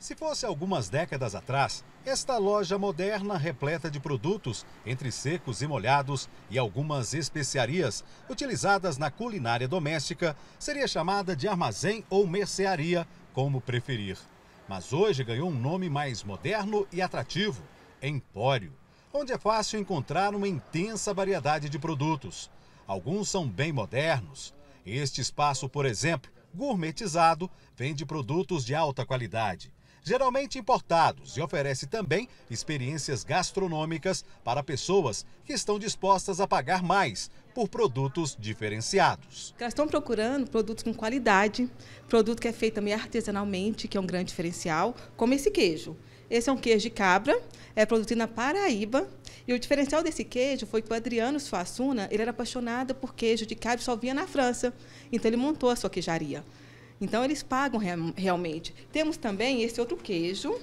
Se fosse algumas décadas atrás, esta loja moderna repleta de produtos, entre secos e molhados e algumas especiarias utilizadas na culinária doméstica, seria chamada de armazém ou mercearia, como preferir. Mas hoje ganhou um nome mais moderno e atrativo: Empório, onde é fácil encontrar uma intensa variedade de produtos. Alguns são bem modernos. Este espaço, por exemplo, gourmetizado, vende produtos de alta qualidade geralmente importados, e oferece também experiências gastronômicas para pessoas que estão dispostas a pagar mais por produtos diferenciados. Elas estão procurando produtos com qualidade, produto que é feito também artesanalmente, que é um grande diferencial, como esse queijo. Esse é um queijo de cabra, é produzido na Paraíba. E o diferencial desse queijo foi que o Adriano Suassuna, ele era apaixonado por queijo de cabra, só via na França. Então ele montou a sua queijaria. Então, eles pagam re realmente. Temos também esse outro queijo,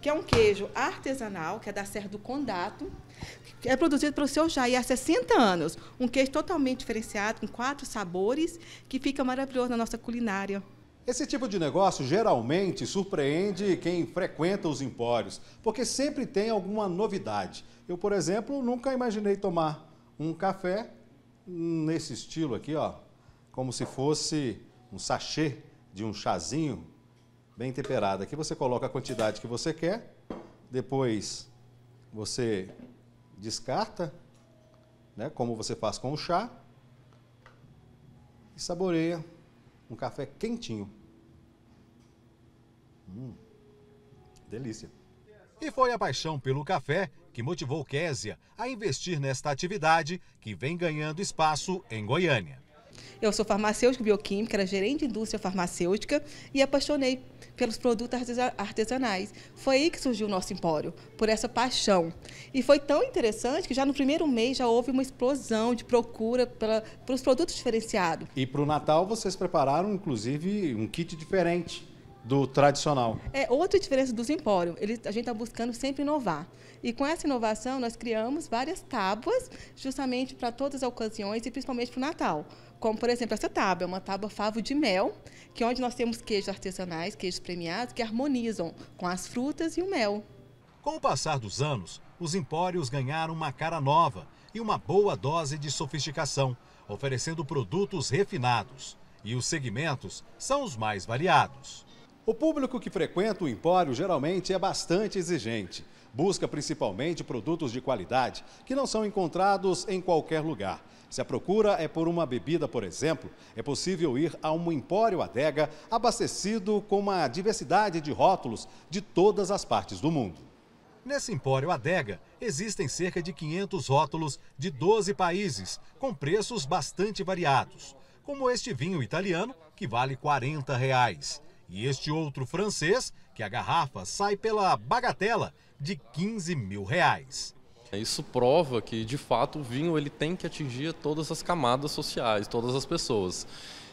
que é um queijo artesanal, que é da Serra do Condato, que é produzido pelo seu Jair há 60 anos. Um queijo totalmente diferenciado, com quatro sabores, que fica maravilhoso na nossa culinária. Esse tipo de negócio geralmente surpreende quem frequenta os empórios, porque sempre tem alguma novidade. Eu, por exemplo, nunca imaginei tomar um café nesse estilo aqui, ó, como se fosse um sachê de um chazinho bem temperado. Aqui você coloca a quantidade que você quer, depois você descarta, né, como você faz com o chá, e saboreia um café quentinho. Hum, delícia. E foi a paixão pelo café que motivou Késia a investir nesta atividade que vem ganhando espaço em Goiânia. Eu sou farmacêutica bioquímica, era gerente de indústria farmacêutica e apaixonei pelos produtos artesanais. Foi aí que surgiu o nosso empório, por essa paixão. E foi tão interessante que já no primeiro mês já houve uma explosão de procura pela, pelos produtos diferenciados. E para o Natal vocês prepararam, inclusive, um kit diferente do tradicional. É outra diferença dos empórios. Ele, a gente está buscando sempre inovar. E com essa inovação, nós criamos várias tábuas, justamente para todas as ocasiões e principalmente para o Natal. Como, por exemplo, essa tábua, é uma tábua favo de mel, que é onde nós temos queijos artesanais, queijos premiados, que harmonizam com as frutas e o mel. Com o passar dos anos, os empórios ganharam uma cara nova e uma boa dose de sofisticação, oferecendo produtos refinados. E os segmentos são os mais variados. O público que frequenta o empório geralmente é bastante exigente. Busca principalmente produtos de qualidade, que não são encontrados em qualquer lugar. Se a procura é por uma bebida, por exemplo, é possível ir a um empório adega abastecido com uma diversidade de rótulos de todas as partes do mundo. Nesse empório adega, existem cerca de 500 rótulos de 12 países, com preços bastante variados, como este vinho italiano, que vale R$ 40. Reais. E este outro francês, que a garrafa sai pela bagatela de 15 mil reais. Isso prova que, de fato, o vinho ele tem que atingir todas as camadas sociais, todas as pessoas.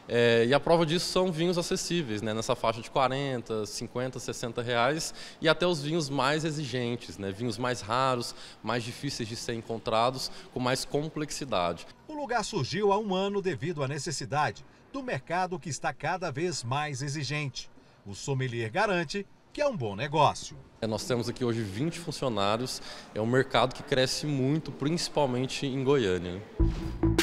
É, e a prova disso são vinhos acessíveis, né, nessa faixa de 40, 50, 60 reais, e até os vinhos mais exigentes, né, vinhos mais raros, mais difíceis de ser encontrados, com mais complexidade. O lugar surgiu há um ano devido à necessidade do mercado que está cada vez mais exigente. O sommelier garante que é um bom negócio. É, nós temos aqui hoje 20 funcionários, é um mercado que cresce muito, principalmente em Goiânia. Né?